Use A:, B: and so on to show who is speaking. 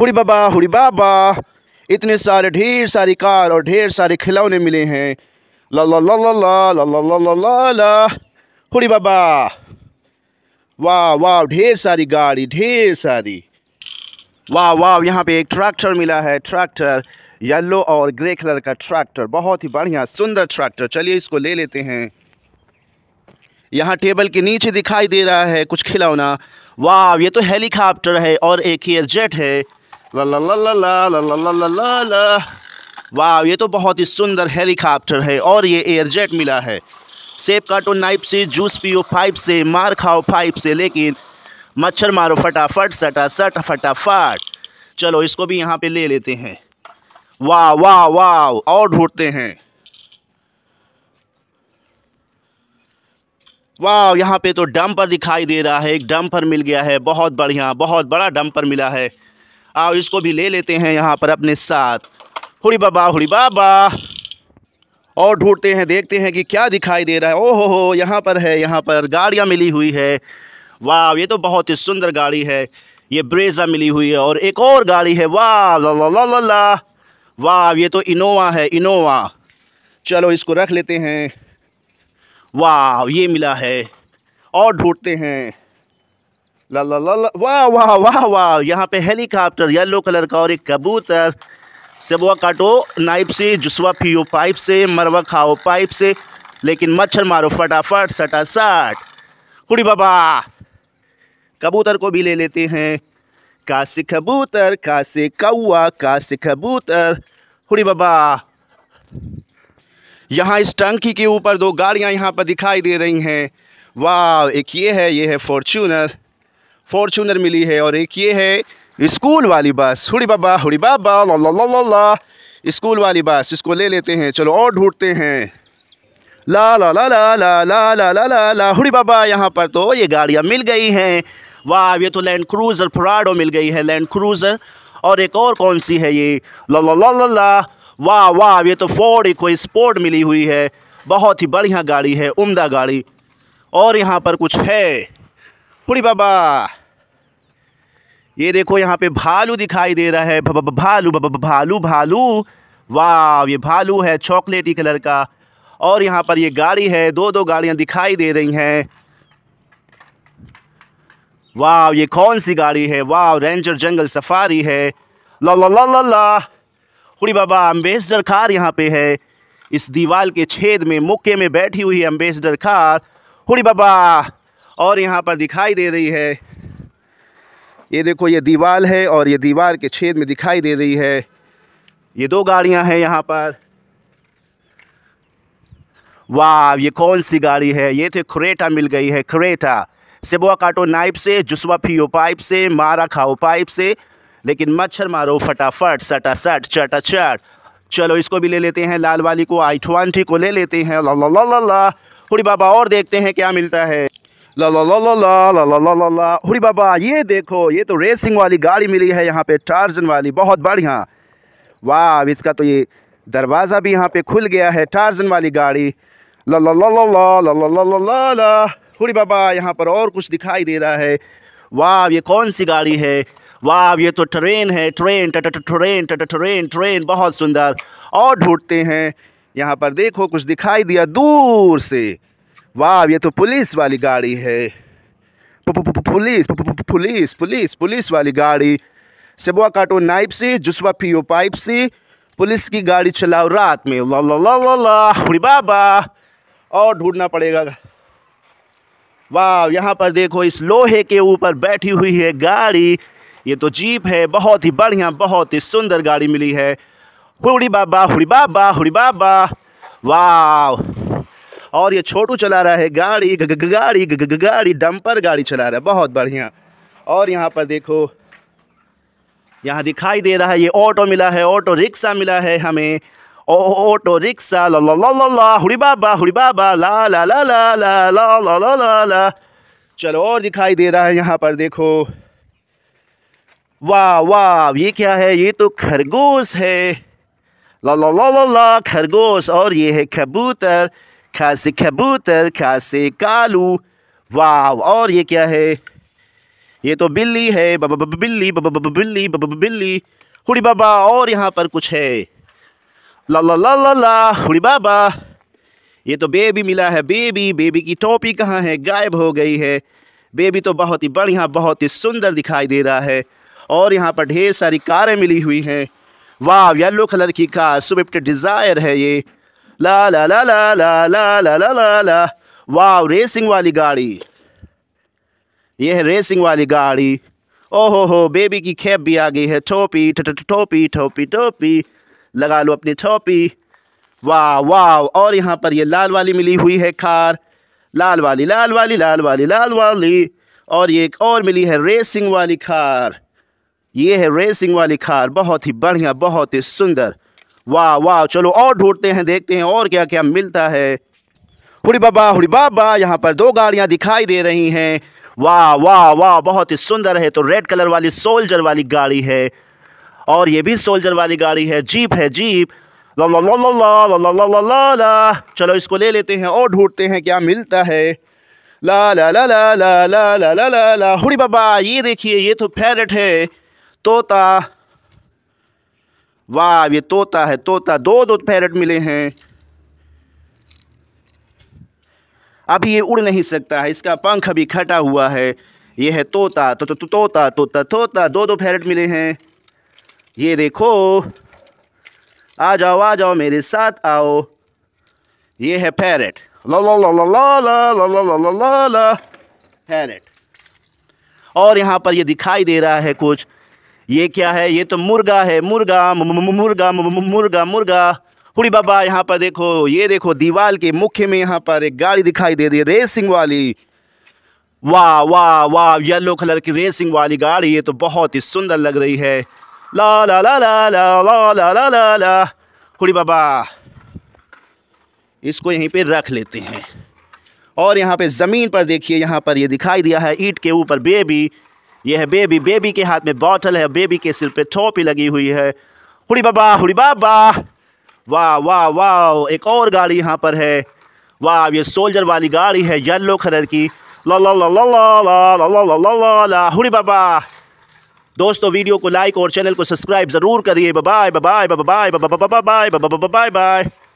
A: हुड़ी बाबा हुड़ी बाबा इतने सारे ढेर सारी कार और ढेर सारे खिलौने मिले हैं ला ला ला ला ला ला ला ला ला ला हुड़ी बाबा वाह वाह ढेर सारी गाड़ी ढेर सारी वाह वाह यहाँ पे एक ट्रैक्टर मिला है ट्रैक्टर येलो और ग्रे कलर का ट्रैक्टर बहुत ही बढ़िया सुंदर ट्रैक्टर चलिए इसको ले लेते हैं यहाँ टेबल के नीचे दिखाई दे रहा है कुछ खिलौना वाह ये तो हेलीकॉप्टर है और एक एयरजेट है वाह ये तो बहुत ही सुंदर हेलीकॉप्टर है और ये एयरजेट मिला है सेब काटो नाइप से जूस पियो पाइप से मार खाओ पाइप से लेकिन मच्छर मारो फटाफट सटा सट फटाफट चलो इसको भी यहाँ पे ले लेते हैं वाह वाह वाह और ढूंढते हैं वाह यहाँ पे तो डम्पर दिखाई दे रहा है एक डम्पर मिल गया है बहुत बढ़िया बहुत बड़ा डम्पर मिला है आओ इसको भी ले लेते हैं यहाँ पर अपने साथ हुड़ी बाबा हुड़ी बाबा और ढूंढते हैं देखते हैं कि क्या दिखाई दे रहा है ओहो हो यहाँ पर है यहाँ पर गाड़ियाँ मिली हुई है वाह ये तो बहुत ही सुंदर गाड़ी है ये ब्रेजा मिली हुई है और एक और गाड़ी है वाह ला ला ला ला वाह ये तो इनोवा है इनोवा चलो इसको रख लेते हैं वाह ये मिला है और ढूंढते हैं ला ला ला ला वाह वाह वाह वाह यहाँ पे हेलीकॉप्टर येलो कलर का और एक कबूतर सेबुआ काटो नाइप से जुसवा पियो पाइप से मरवा खाओ पाइप से लेकिन मच्छर मारो फटाफट सटासट कुड़ी बाबा कबूतर को भी ले लेते हैं कासे कबूतर कासे कौआ कासे कबूतर हुड़ी बाबा यहाँ इस टंकी के ऊपर दो गाड़ियाँ यहाँ पर दिखाई दे रही हैं वाह एक ये है ये है फॉर्चूनर फॉर्चूनर मिली है और एक ये है स्कूल वाली बस हुड़ी बाबा हुड़ी बाबा ला स्कूल वाली बस इसको ले लेते हैं चलो और ढूंढते हैं ला ला ला ला ला ला ला ला ला ला हुड़ी बाबा यहाँ पर तो ये गाड़ियाँ मिल गई हैं वाह ये तो लैंड क्रूज़र फ्राडो मिल गई है लैंड क्रूज़र और एक और कौन सी है ये ला ला ला ला ला वाह वाह ये तो फोर्ड इको स्पोर्ट मिली हुई है बहुत ही बढ़िया गाड़ी है उम्दा गाड़ी और यहाँ पर कुछ है पुड़ी बाबा ये देखो यहाँ पे भालू दिखाई दे रहा है भालू भालू भालू वाह ये भालू है चॉकलेटी कलर का और यहाँ पर ये गाड़ी है दो दो गाड़ियाँ दिखाई दे रही हैं वाह ये कौन सी गाड़ी है वाह रेंजर जंगल सफारी है ला ला ला ला ला बाबा अम्बेसडर कार यहाँ पे है इस दीवार के छेद में मुक्के में बैठी हुई है अम्बेसडर कार हुई बाबा और यहाँ पर दिखाई दे रही है ये देखो ये दीवार है और ये दीवार के छेद में दिखाई दे रही है ये दो गाड़ियाँ हैं यहाँ पर वाह ये कौन सी गाड़ी है ये तो क्रेटा मिल गई है क्रेटा सिबुआ काटो नाइप से जुसवा फीओ पाइप से मारा खाओ पाइप से लेकिन मच्छर मारो फटाफट सटा सट चटा चट चलो इसको भी ले लेते हैं लाल वाली को आई ट्वेंटी को ले लेते हैं ला ला ला ला ला बाबा और देखते हैं क्या मिलता है ला ला ला ला ला ला ला ला ला बाबा ये देखो ये तो रेसिंग वाली गाड़ी मिली है यहाँ पे टार्जन वाली बहुत बढ़िया वाह इसका तो ये दरवाज़ा भी यहाँ पे खुल गया है टार्जन वाली गाड़ी ला ला ला ला ला ला ला ला ला ला हुरी बाबा यहाँ पर और कुछ दिखाई दे रहा है वाह ये कौन सी गाड़ी है वाह ये तो ट्रेन है ट्रेन टट ट्रेन टट ट्रेन ट्रेन बहुत सुंदर और ढूंढते हैं यहाँ पर देखो कुछ दिखाई दिया दूर से वाह ये तो पुलिस वाली गाड़ी है पुलिस पुलिस पुलिस पुलिस वाली गाड़ी सेबुआ काटो नाइप सी जुसवा पियो पाइप सी पुलिस की गाड़ी चलाओ रात में ला ला ला ला बाबा और ढूंढना पड़ेगा वाह यहाँ पर देखो इस लोहे के ऊपर बैठी हुई है गाड़ी ये तो जीप है बहुत ही बढ़िया बहुत ही सुंदर गाड़ी मिली है हुड़ी बाबा हुड़ी बाबा हुड़ी बाबा वाह और ये छोटू चला रहा है गाड़ी ग, ग, गाड़ी ग, ग, गाड़ी डंपर गाड़ी चला रहा है बहुत बढ़िया और यहाँ पर देखो यहाँ दिखाई दे रहा है ये ऑटो मिला है ऑटो रिक्शा मिला है हमें ओ ऑटो रिक्शा लो ला ला ला ला हुड़ी बाबा हुड़ी बाबा ला ला ला ला ला ला ला ला ला ला चलो और दिखाई दे रहा है यहाँ पर देखो वाह वाह ये क्या है ये तो खरगोश है ला ला ला ला ला खरगोश और ये है कबूतर खास कबूतर से कालू वाह और ये क्या है ये तो बिल्ली है बिल्ली बिल्ली बिल्ली हुड़ी बाबा और यहाँ पर कुछ है ला ला ला ला ला हुड़ी बाबा ये तो बेबी मिला है बेबी बेबी की टोपी कहाँ है गायब हो गई है बेबी तो बहुत ही बढ़िया बहुत ही सुंदर दिखाई दे रहा है और यहाँ पर ढेर सारी कारें मिली हुई हैं वाह येलो कलर की कार स्विफ्ट डिज़ायर है ये ला ला ला ला ला ला ला ला ला ला वाह रेसिंग वाली गाड़ी ये है रेसिंग वाली गाड़ी ओहो हो बेबी की खेप भी आ गई है टोपी टोपी टोपी टोपी लगा लो अपनी टोपी वाह वाह और यहाँ पर ये लाल वाली मिली हुई है कार लाल वाली लाल वाली लाल वाली लाल वाली और ये एक और मिली है रेसिंग वाली कार ये है रेसिंग वाली कार बहुत ही बढ़िया बहुत ही सुंदर वाह वाह चलो और ढूंढते हैं देखते हैं और क्या क्या मिलता है हुड़ी बाबा हुड़ी बाबा यहाँ पर दो गाड़ियाँ दिखाई दे रही हैं वाह वाह वाह बहुत ही सुंदर है तो रेड कलर वाली सोल्जर वाली गाड़ी है और ये भी सोल्जर वाली गाड़ी है जीप है जीप ला ला ला ला ला ला ला ला ला ला चलो इसको ले लेते हैं और ढूंढते हैं क्या मिलता है ला ला ला ला ला ला ला ला ला हुड़ी बाबा ये देखिए ये तो फेवरेट है तोता वाह ये तोता है तोता दो दो पैरट मिले हैं अभी ये उड़ नहीं सकता है इसका पंख अभी खटा हुआ है ये है तोता तो, तो, तो तोता तोता तोता दो दो पैरट मिले हैं ये देखो आ जाओ आ जाओ मेरे साथ आओ ये है पैरट ला ला ला ला ला ला ला ला ला ला ला पैरट और यहाँ पर ये दिखाई दे रहा है कुछ ये क्या है ये तो मुर्गा है मुर्गा मुर्गा मुर्गा मुर्गा पूरी बाबा यहाँ पर देखो ये देखो दीवार के मुख्य में यहाँ पर एक गाड़ी दिखाई दे रही है रेसिंग वाली वाह वाह वाह येलो कलर की रेसिंग वाली गाड़ी ये तो बहुत ही सुंदर लग रही है ला ला ला ला ला ला ला ला ला ला पूरी बाबा इसको यहीं पे रख लेते हैं और यहाँ पे ज़मीन पर देखिए यहाँ पर ये दिखाई दिया है ईट के ऊपर बेबी ये है बेबी बेबी के हाथ में बॉटल है बेबी के सिर पे टोपी लगी हुई है हुड़ी बाबा हुड़ी बाबा वाह वाह वाह एक और गाड़ी यहाँ पर है वाह ये सोल्जर वाली गाड़ी है येलो कलर की ला ला ला ला ला ला ला ला हुड़ी बाबा दोस्तों वीडियो को लाइक और चैनल को सब्सक्राइब ज़रूर करिए bye bye bye bye bye bye bye bye bye bye